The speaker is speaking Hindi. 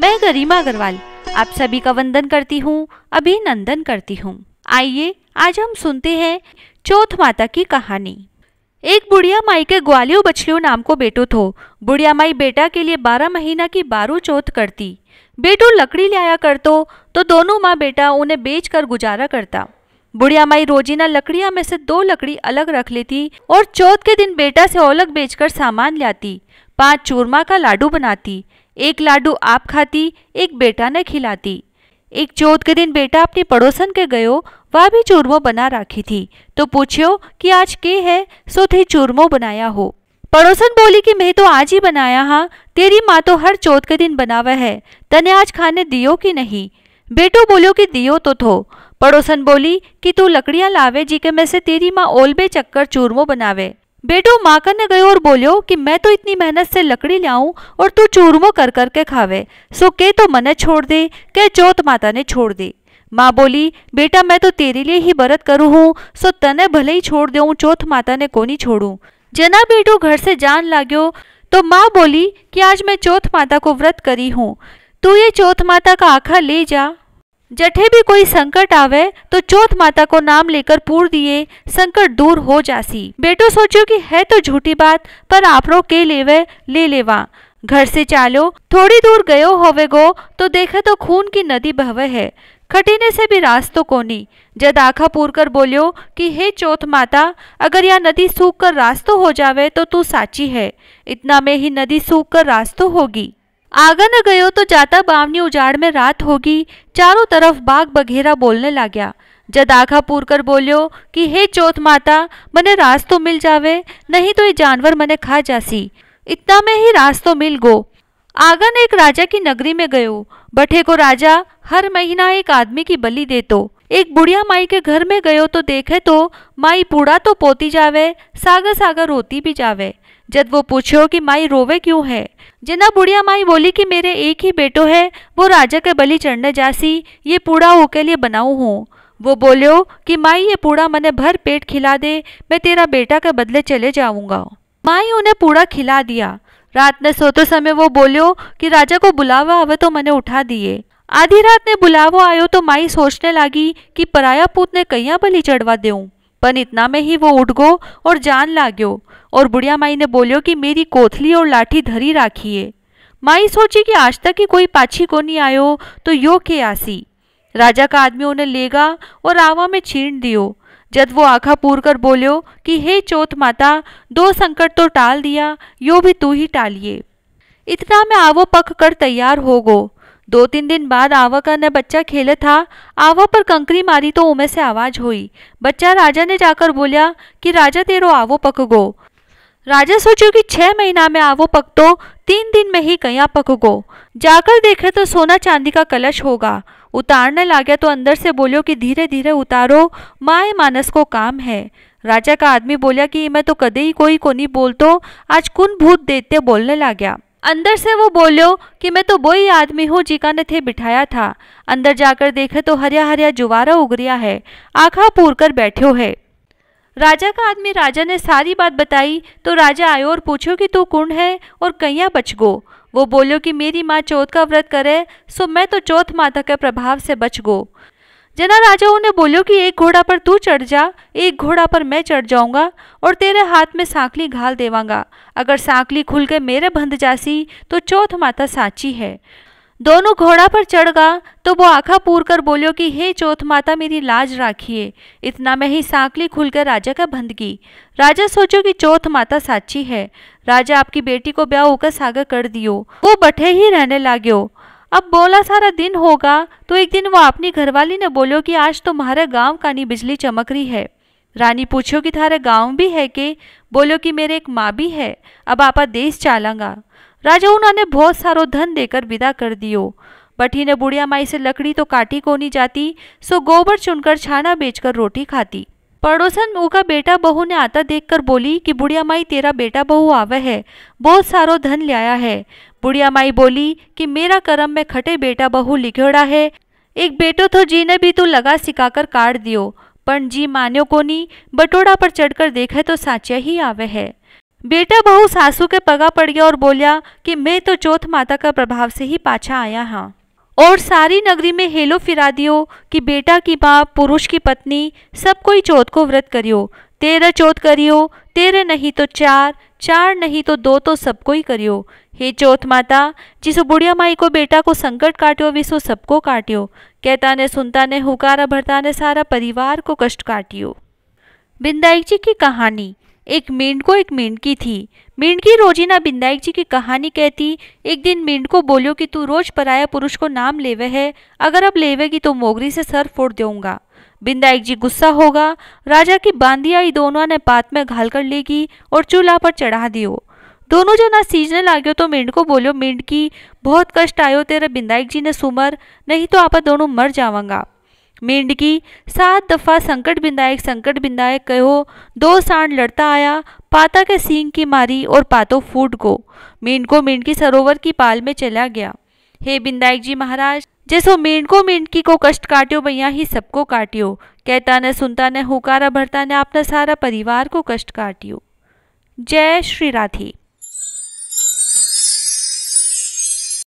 मैं गरिमा अग्रवाल आप सभी का वंदन करती हूँ अभिनंदन करती हूँ आइए आज हम सुनते हैं चौथ माता की कहानी एक बुढ़िया माई के ग्वालियो बछलियो नाम को बेटो थो बुढ़िया माई बेटा के लिए बारह महीना की बारू चौथ करती बेटो लकड़ी लाया करतो तो दोनों माँ बेटा उन्हें बेच कर गुजारा करता बुढ़िया माई रोजीना लकड़िया में से दो लकड़ी अलग रख लेती और चौथ के दिन बेटा से औलग बेचकर सामान लाती पांच चूरमा का लाडू बनाती एक लाडू आप खाती एक बेटा ने खिलाती एक चौथ के दिन बेटा अपने पड़ोसन के गयो वह भी चूरमो बना रखी थी तो पूछो कि आज के है सो थे चूरमो बनाया हो पड़ोसन बोली कि मैं तो आज ही बनाया हाँ तेरी माँ तो हर चौथ के दिन बनावे है तने आज खाने दियो कि नहीं बेटो बोलो कि दियो तो थो पड़ोसन बोली कि तू लकड़ियाँ लावे जी के में से तेरी माँ ओलबे चक्कर चूरमो बनावे बेटो माँ कने गयो और बोलियो कि मैं तो इतनी मेहनत से लकड़ी लाऊं और तू चूरमो कर कर के खावे सो के तो मने छोड़ दे के चौथ माता ने छोड़ दे माँ बोली बेटा मैं तो तेरे लिए ही बरत करूँ हूँ सो तने भले ही छोड़ दे चौथ माता ने कोनी छोड़ू जना बेटो घर से जान लागो तो माँ बोली कि आज मैं चौथ माता को व्रत करी हूँ तू ये चौथ माता का आखा ले जा जठे भी कोई संकट आवे तो चौथ माता को नाम लेकर पूर दिए संकट दूर हो जासी बेटो सोचो कि है तो झूठी बात पर आपरो के लेवे ले लेवा घर से चालो थोड़ी दूर गयो होवे गो तो देखे तो खून की नदी बहवे है खटीने से भी तो कोनी जद आखा पूर कर बोलियो कि हे चौथ माता अगर यह नदी सूख कर रास्तो हो जावे तो तू साची है इतना में ही नदी सूख कर रास्त तो होगी आगा न गयो तो जाता बावनी उजाड़ में रात होगी चारों तरफ बाग बघेरा बोलने लग गया जद आखा पूर कर बोलियो कि हे चौथ माता मने रास्तो मिल जावे नहीं तो ये जानवर मने खा जासी इतना में ही रास्तो मिल गो आगन एक राजा की नगरी में गयो बठे को राजा हर महीना एक आदमी की बलि तो एक बुढ़िया माई के घर में गयो तो देखे तो माई पूरा तो पोती जावे सागर सागर रोती भी जावे जब वो पूछो कि माई रोवे क्यों है जिना बुढ़िया माई बोली कि मेरे एक ही बेटो है वो राजा के बलि चढ़ने जासी ये पूड़ा होके लिए बनाऊ हूँ वो बोलो कि माई ये पूड़ा मैंने भर पेट खिला दे मैं तेरा बेटा के बदले चले जाऊँगा माई उन्हें पूड़ा खिला दिया रात में सोते समय वो बोलो कि राजा को बुलावा आवे तो मैंने उठा दिए आधी रात ने बुलावा आयो तो माई सोचने लगी कि पराया पूत ने कहीं बलि चढ़वा दूँ पन इतना में ही वो उठ गो और जान लाग्यो और बुढ़िया माई ने बोलियो कि मेरी कोथली और लाठी धरी राखिए माई सोची कि आज तक ही कोई पाछी को नहीं आयो तो यो के आसी राजा का आदमी उन्हें लेगा और आवा में छीन दियो जब वो आखा पूर कर बोलियो कि हे चौथ माता दो संकट तो टाल दिया यो भी तू ही टालिए इतना में आवो पक कर तैयार हो गो दो तीन दिन बाद आवा का ने बच्चा खेले था आवा पर कंकरी मारी तो उमे से आवाज हुई बच्चा राजा ने जाकर बोलिया कि राजा तेरो आवो पक गो राजा सोचो कि छह महीना में आवो पक तो तीन दिन में ही कया पक गो जाकर देखे तो सोना चांदी का कलश होगा उतारने गया तो अंदर से बोलो कि धीरे धीरे उतारो माए मानस को काम है राजा का आदमी बोलिया कि मैं तो कदे ही कोई को नहीं बोलतो आज कुन भूत देते बोलने लाग्या गया अंदर से वो बोलो कि मैं तो ही आदमी हूँ जिका ने थे बिठाया था अंदर जाकर देखे तो हरिया हरिया जुवारा उगरिया है आखा पूर कर बैठो है राजा का आदमी राजा ने सारी बात बताई तो राजा आयो और पूछो कि तू कुंड है और कहिया बच गो वो बोलो कि मेरी माँ चौथ का व्रत करे सो मैं तो चौथ माता के प्रभाव से बच गो जना राजाओं ने बोलो कि एक घोड़ा पर तू चढ़ जा एक घोड़ा पर मैं चढ़ जाऊंगा और तेरे हाथ में सांकली घाल देवांगा अगर सांकली खुल के मेरे बंध जासी तो चौथ माता साची है दोनों घोड़ा पर चढ़ गा तो वो आँखा पूर कर बोलियो कि हे चौथ माता मेरी लाज राखिए इतना में ही सांकली खुलकर राजा का बंध भंदगी राजा सोचो कि चौथ माता साची है राजा आपकी बेटी को ब्याह होकर सागर कर दियो वो बैठे ही रहने लागो अब बोला सारा दिन होगा तो एक दिन वो अपनी घरवाली ने बोलो कि आज तुम्हारे तो गांव का नहीं बिजली चमक रही है रानी पूछो कि थारा गांव भी है कि बोलो कि मेरे एक माँ भी है अब आपा देश चालांगा राजा उन्होंने बहुत सारो धन देकर विदा कर दियो बठी ने बुढ़िया माई से लकड़ी तो काटी को नहीं जाती सो गोबर चुनकर छाना बेचकर रोटी खाती पड़ोसन उका बेटा बहू ने आता देखकर बोली कि बुढ़िया माई तेरा बेटा बहू आवे है बहुत सारो धन लाया है बुढ़िया माई बोली कि मेरा कर्म में खटे बेटा बहू लिखोड़ा है एक बेटो तो जी ने भी तू लगा सिखाकर काट दियो पर जी मान्यो को नहीं बटोड़ा पर चढ़कर देखे तो साचिया ही आवे है बेटा बहू सासू के पगा पड़ गया और बोलिया कि मैं तो चौथ माता का प्रभाव से ही पाछा आया हाँ और सारी नगरी में हेलो फिरा दियो कि बेटा की माँ पुरुष की पत्नी सब कोई चौथ को व्रत करियो तेरह चौथ करियो तेरह नहीं तो चार चार नहीं तो दो तो सबको ही करियो हे चौथ माता जिसो बुढ़िया माई को बेटा को संकट काटियो विसो सबको काटियो कहता ने सुनता ने हुकारा भरता ने सारा परिवार को कष्ट काटियो बिंदाई जी की कहानी एक मेंढ को एक मेंढ की थी मीण की रोजीना बिंदायक जी की कहानी कहती एक दिन मीण को बोलियो कि तू रोज पराया पुरुष को नाम लेवे है अगर अब लेवेगी तो मोगरी से सर फोड़ दूंगा बिंदायक जी गुस्सा होगा राजा की बांदियाई दोनों ने पात में घाल कर लेगी और चूल्हा पर चढ़ा दियो दोनों जना सीजने लागो तो मिंड को बोलो मिंड की बहुत कष्ट आयो तेरे बिंदायक जी ने सुमर नहीं तो आप दोनों मर जावांगा मेंढकी सात दफ़ा संकट बिंदायक संकट बिंदायक कहो दो सांड लड़ता आया पाता के सींग की मारी और पातो फूट गो मेंढको मेंढकी सरोवर की पाल में चला गया हे बिंदायक जी महाराज जैसो मेंढको मेंढकी को कष्ट काटियो भैया ही सबको काटियो कहता न सुनता न हुकारा भरता न अपना सारा परिवार को कष्ट काटियो जय श्री राधी